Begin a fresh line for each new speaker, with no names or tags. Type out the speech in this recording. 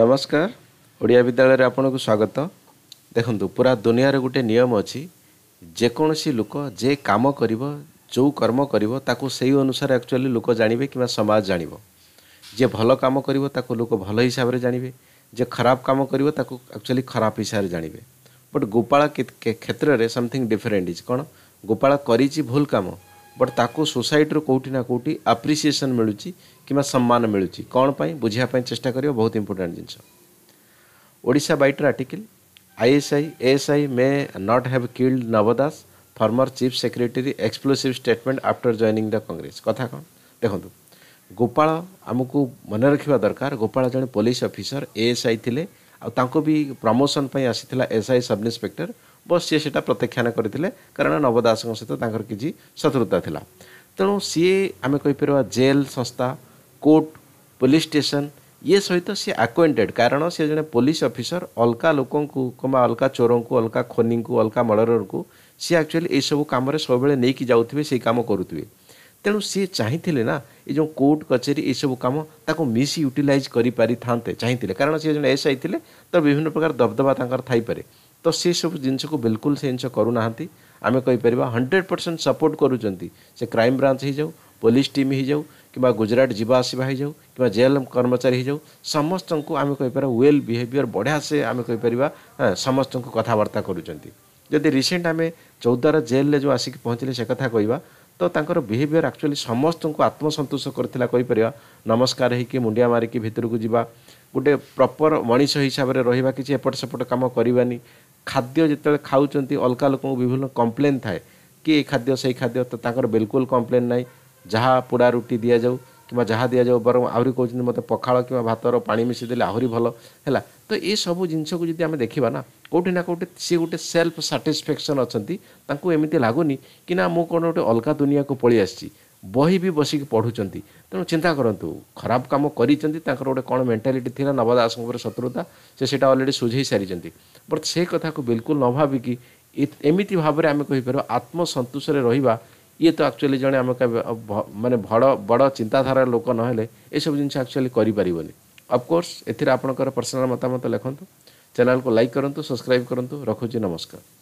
ନମସ୍କାର ଓଡ଼ିଆ ବିଦ୍ୟାଳୟରେ ଆପଣଙ୍କୁ ସ୍ୱାଗତ ଦେଖନ୍ତୁ ପୁରା ଦୁନିଆରେ ଗୋଟିଏ ନିୟମ ଅଛି ଯେକୌଣସି ଲୋକ ଯେ କାମ କରିବ ଯେଉଁ କର୍ମ କରିବ ତାକୁ ସେହି ଅନୁସାରେ ଆକ୍ଚୁଆଲି ଲୋକ ଜାଣିବେ କିମ୍ବା ସମାଜ ଜାଣିବ ଯିଏ ଭଲ କାମ କରିବ ତାକୁ ଲୋକ ଭଲ ହିସାବରେ ଜାଣିବେ ଯିଏ ଖରାପ କାମ କରିବ ତାକୁ ଆକ୍ଚୁଆଲି ଖରାପ ହିସାବରେ ଜାଣିବେ ବଟ୍ ଗୋପାଳ କ୍ଷେତ୍ରରେ ସମଥିଙ୍ଗ ଡିଫରେଣ୍ଟ ଇଜ୍ କ'ଣ ଗୋପାଳ କରିଛି ଭୁଲ କାମ ବଟ୍ ତାକୁ ସୋସାଇଟିରୁ କେଉଁଠି ନା କେଉଁଠି ଆପ୍ରିସିଏସନ୍ ମିଳୁଛି କିମ୍ବା ସମ୍ମାନ ମିଳୁଛି କ'ଣ ପାଇଁ ବୁଝିବା ପାଇଁ ଚେଷ୍ଟା କରିବ ବହୁତ ଇମ୍ପୋର୍ଟାଣ୍ଟ ଜିନିଷ ଓଡ଼ିଶା ବାଇଟ୍ର article ISI ASI may not have killed Naba Das former chief secretary explosive statement after joining the Congress କଥା କ'ଣ ଦେଖନ୍ତୁ ଗୋପାଳ ଆମକୁ ମନେ ରଖିବା ଦରକାର ଗୋପାଳ ଜଣେ ପୋଲିସ ଅଫିସର ଏଏସ୍ଆଇ ଥିଲେ ଆଉ ତାଙ୍କୁ ବି ପ୍ରମୋସନ୍ ପାଇଁ ଆସିଥିଲା ଏସ୍ଆଇ ସବ୍ ଇନ୍ସପେକ୍ଟର ବ ସିଏ ସେଇଟା ପ୍ରତ୍ୟାଖ୍ୟାନ କରିଥିଲେ କାରଣ ନବଦାସଙ୍କ ସହିତ ତାଙ୍କର କିଛି ଶତ୍ରୁତା ଥିଲା ତେଣୁ ସିଏ ଆମେ କହିପାରିବା ଜେଲ୍ ସଂସ୍ଥା କୋର୍ଟ ପୋଲିସ୍ ଷ୍ଟେସନ୍ ଇଏ ସହିତ ସିଏ ଆକ୍ୱେଣ୍ଟେଡ଼୍ କାରଣ ସିଏ ଜଣେ ପୋଲିସ୍ ଅଫିସର ଅଲଗା ଲୋକଙ୍କୁ କିମ୍ବା ଅଲଗା ଚୋରଙ୍କୁ ଅଲଗା ଖନିଙ୍କୁ ଅଲଗା ମର୍ଡ଼ରଙ୍କୁ ସିଏ ଆକ୍ଚୁଆଲି ଏଇସବୁ କାମରେ ସବୁବେଳେ ନେଇକି ଯାଉଥିବେ ସେଇ କାମ କରୁଥିବେ ତେଣୁ ସିଏ ଚାହିଁଥିଲେ ନା ଏ ଯେଉଁ କୋର୍ଟ କଚେରୀ ଏସବୁ କାମ ତାକୁ ମିସ୍ ୟୁଟିଲାଇଜ୍ କରିପାରିଥାନ୍ତେ ଚାହିଁଥିଲେ କାରଣ ସିଏ ଜଣେ ଏସ୍ ଆଇ ଥିଲେ ତ ବିଭିନ୍ନ ପ୍ରକାର ଦବଦବା ତାଙ୍କର ଥାଇପାରେ ତ ସେସବୁ ଜିନିଷକୁ ବିଲକୁଲ ସେ ଜିନିଷ କରୁନାହାନ୍ତି ଆମେ କହିପାରିବା ହଣ୍ଡ୍ରେଡ଼ ପରସେଣ୍ଟ ସପୋର୍ଟ କରୁଛନ୍ତି ସେ କ୍ରାଇମ୍ ବ୍ରାଞ୍ଚ ହେଇଯାଉ ପୋଲିସ ଟିମ୍ ହେଇଯାଉ କିମ୍ବା ଗୁଜରାଟ ଯିବା ଆସିବା ହେଇଯାଉ କିମ୍ବା ଜେଲ୍ କର୍ମଚାରୀ ହେଇଯାଉ ସମସ୍ତଙ୍କୁ ଆମେ କହିପାରିବା ୱେଲ୍ ବିହେଭିଅର୍ ବଢ଼ିଆ ସେ ଆମେ କହିପାରିବା ସମସ୍ତଙ୍କୁ କଥାବାର୍ତ୍ତା କରୁଛନ୍ତି ଯଦି ରିସେଣ୍ଟ ଆମେ ଚୌଦ୍ୱାର ଜେଲ୍ରେ ଯେଉଁ ଆସିକି ପହଞ୍ଚିଲେ ସେ କଥା କହିବା ତ ତାଙ୍କର ବିହେଭିଅର୍ ଆକ୍ଚୁଆଲି ସମସ୍ତଙ୍କୁ ଆତ୍ମସନ୍ତୋଷ କରିଥିଲା କହିପାରିବା ନମସ୍କାର ହେଇକି ମୁଣ୍ଡିଆ ମାରିକି ଭିତରକୁ ଯିବା ଗୋଟେ ପ୍ରପର ମଣିଷ ହିସାବରେ ରହିବା କିଛି ଏପଟ ସେପଟ କାମ କରିବାନି ଖାଦ୍ୟ ଯେତେବେଳେ ଖାଉଛନ୍ତି ଅଲଗା ଲୋକଙ୍କୁ ବିଭିନ୍ନ କମ୍ପ୍ଲେନ୍ ଥାଏ କି ଏ ଖାଦ୍ୟ ସେଇ ଖାଦ୍ୟ ତ ତାଙ୍କର ବିଲକୁଲ କମ୍ପ୍ଲେନ୍ ନାହିଁ ଯାହା ପୋଡ଼ା ରୁଟି ଦିଆଯାଉ କିମ୍ବା ଯାହା ଦିଆଯାଉ ବରଂ ଆହୁରି କହୁଛନ୍ତି ମୋତେ ପଖାଳ କିମ୍ବା ଭାତର ପାଣି ମିଶାଇ ଦେଲେ ଆହୁରି ଭଲ ହେଲା ତ ଏସବୁ ଜିନିଷକୁ ଯଦି ଆମେ ଦେଖିବା ନା କେଉଁଠି ନା କେଉଁଠି ସିଏ ଗୋଟେ ସେଲ୍ଫ ସାଟିସ୍ଫେକ୍ସନ୍ ଅଛନ୍ତି ତାଙ୍କୁ ଏମିତି ଲାଗୁନି କି ନା ମୁଁ କ'ଣ ଗୋଟେ ଅଲଗା ଦୁନିଆକୁ ପଳେଇ ଆସିଛି ବହି ବି ବସିକି ପଢ଼ୁଛନ୍ତି ତେଣୁ ଚିନ୍ତା କରନ୍ତୁ ଖରାପ କାମ କରିଛନ୍ତି ତାଙ୍କର ଗୋଟେ କ'ଣ ମେଣ୍ଟାଲିଟି ଥିଲା ନବ ଦାସଙ୍କ ଉପରେ ଶତ୍ରୁତା ସେ ସେଇଟା ଅଲରେଡ଼ି ସୁଝେଇ ସାରିଛନ୍ତି ବଟ୍ ସେ କଥାକୁ ବିଲକୁଲ ନ ଭାବିକି ଏମିତି ଭାବରେ ଆମେ କହିପାରିବା ଆତ୍ମସନ୍ତୋଷରେ ରହିବା ଇଏ ତ ଆକ୍ଚୁଆଲି ଜଣେ ଆମେ ମାନେ ବଡ଼ ବଡ଼ ଚିନ୍ତାଧାରାର ଲୋକ ନହେଲେ ଏସବୁ ଜିନିଷ ଆକ୍ଚୁଆଲି କରିପାରିବନି ଅଫକୋର୍ସ ଏଥିରେ ଆପଣଙ୍କର ପର୍ସନାଲ୍ ମତାମତ ଲେଖନ୍ତୁ ଚ୍ୟାନେଲ୍କୁ ଲାଇକ୍ କରନ୍ତୁ ସବସ୍କ୍ରାଇବ୍ କରନ୍ତୁ ରଖୁଛି ନମସ୍କାର